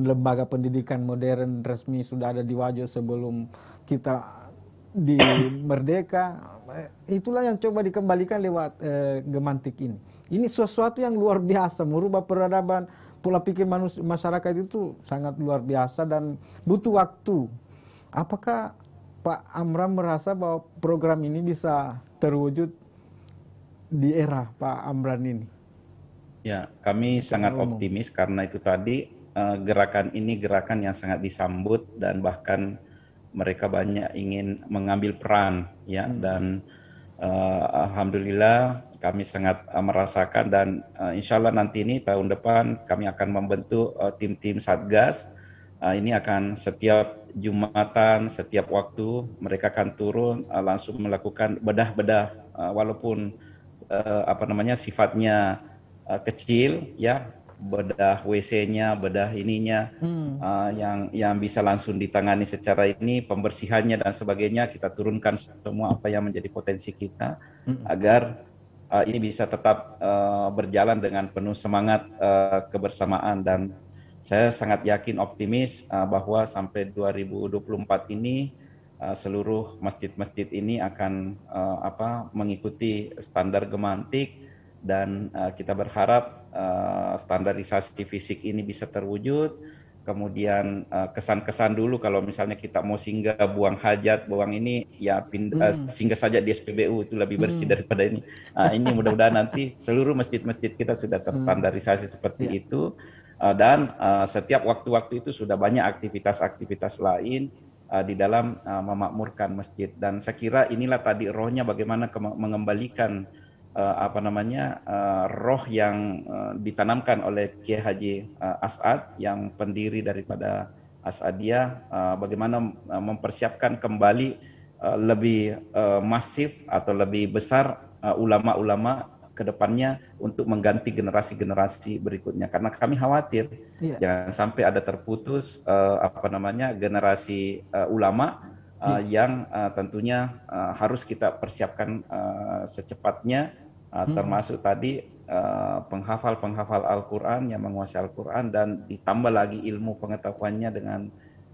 lembaga pendidikan modern resmi sudah ada di Wajo sebelum kita di merdeka itulah yang coba dikembalikan lewat e, gemantik ini ini sesuatu yang luar biasa merubah peradaban pola pikir manusia, masyarakat itu sangat luar biasa dan butuh waktu apakah Pak Amram merasa bahwa program ini bisa terwujud di era Pak Amran ini? Ya, kami Sekarang sangat umum. optimis karena itu tadi uh, gerakan ini gerakan yang sangat disambut dan bahkan mereka banyak ingin mengambil peran ya hmm. dan uh, alhamdulillah kami sangat uh, merasakan dan uh, insya Allah nanti ini tahun depan kami akan membentuk tim-tim satgas uh, ini akan setiap Jumatan, setiap waktu mereka akan turun uh, langsung melakukan bedah-bedah uh, walaupun uh, apa namanya sifatnya uh, kecil ya bedah WC-nya, bedah ininya hmm. uh, yang yang bisa langsung ditangani secara ini pembersihannya dan sebagainya kita turunkan semua apa yang menjadi potensi kita hmm. agar uh, ini bisa tetap uh, berjalan dengan penuh semangat uh, kebersamaan dan saya sangat yakin optimis uh, bahwa sampai 2024 ini uh, seluruh masjid-masjid ini akan uh, apa mengikuti standar gemantik dan uh, kita berharap uh, standarisasi fisik ini bisa terwujud kemudian eh, kesan-kesan dulu kalau misalnya kita mau singgah buang hajat buang ini ya pindah eh, hmm. singgah saja di SPBU itu lebih hmm. bersih hmm. daripada ini nah, ini mudah-mudahan nanti seluruh masjid-masjid kita sudah hmm. terstandarisasi hmm. seperti ya. itu eh, dan setiap waktu-waktu itu sudah banyak aktivitas-aktivitas lain di dalam memakmurkan masjid dan saya kira inilah tadi rohnya bagaimana mengembalikan uh, apa namanya uh, roh yang uh, ditanamkan oleh Kiai Haji uh, Asad yang pendiri daripada Asadia uh, bagaimana mempersiapkan kembali uh, lebih uh, masif atau lebih besar ulama-ulama uh, ulama kedepannya untuk mengganti generasi-generasi berikutnya karena kami khawatir ya. jangan sampai ada terputus uh, apa namanya generasi uh, ulama uh, ya. yang uh, tentunya uh, harus kita persiapkan uh, secepatnya uh, hmm. termasuk tadi ah, penghafal-penghafal uh, Al-Quran yang menguasai Al-Quran dan ditambah lagi ilmu pengetahuannya dengan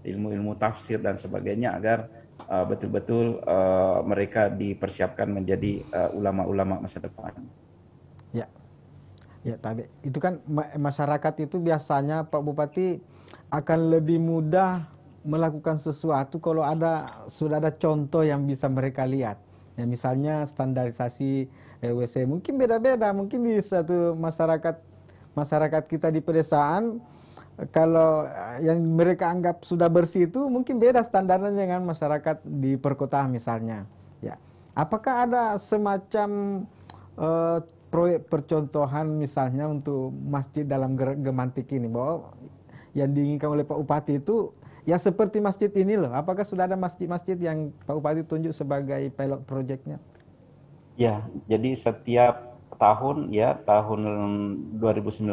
ilmu-ilmu tafsir dan sebagainya agar ah, betul-betul uh, mereka dipersiapkan menjadi ulama-ulama masa depan. Ya, ya tapi itu kan masyarakat itu biasanya Pak Bupati akan lebih mudah melakukan sesuatu kalau ada sudah ada contoh yang bisa mereka lihat ya misalnya standarisasi eh, wc mungkin beda-beda mungkin di satu masyarakat masyarakat kita di pedesaan kalau eh, yang mereka anggap sudah bersih itu mungkin beda standarnya dengan masyarakat di perkotaan misalnya ya apakah ada semacam uh, proyek percontohan misalnya untuk masjid dalam gemantik ini bahwa yang diinginkan oleh Pak Upati itu Ya seperti masjid ini loh, apakah sudah ada masjid-masjid yang Pak Bupati tunjuk sebagai pilot projectnya? Ya, jadi setiap tahun ya tahun 2019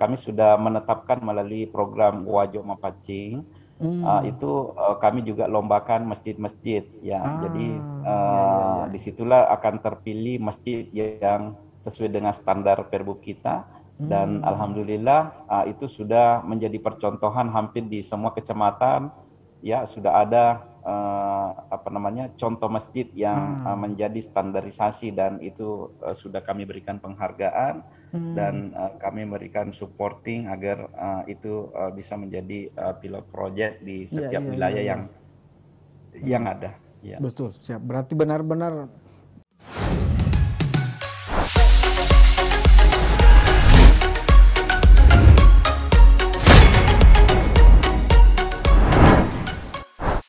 kami sudah menetapkan melalui program Wajo Mapacing hmm. uh, itu uh, kami juga lombakan masjid-masjid ya ah, jadi uh, ya, ya, disitulah akan terpilih masjid yang sesuai dengan standar perbu kita dan hmm. alhamdulillah uh, itu sudah menjadi percontohan hampir di semua kecamatan ya sudah ada uh, apa namanya contoh masjid yang hmm. uh, menjadi standarisasi dan itu uh, sudah kami berikan penghargaan hmm. dan uh, kami memberikan supporting agar uh, itu uh, bisa menjadi uh, pilot project di iya, setiap ya, ya, wilayah ya, ya. yang iya. yang ada ya. betul siap berarti benar-benar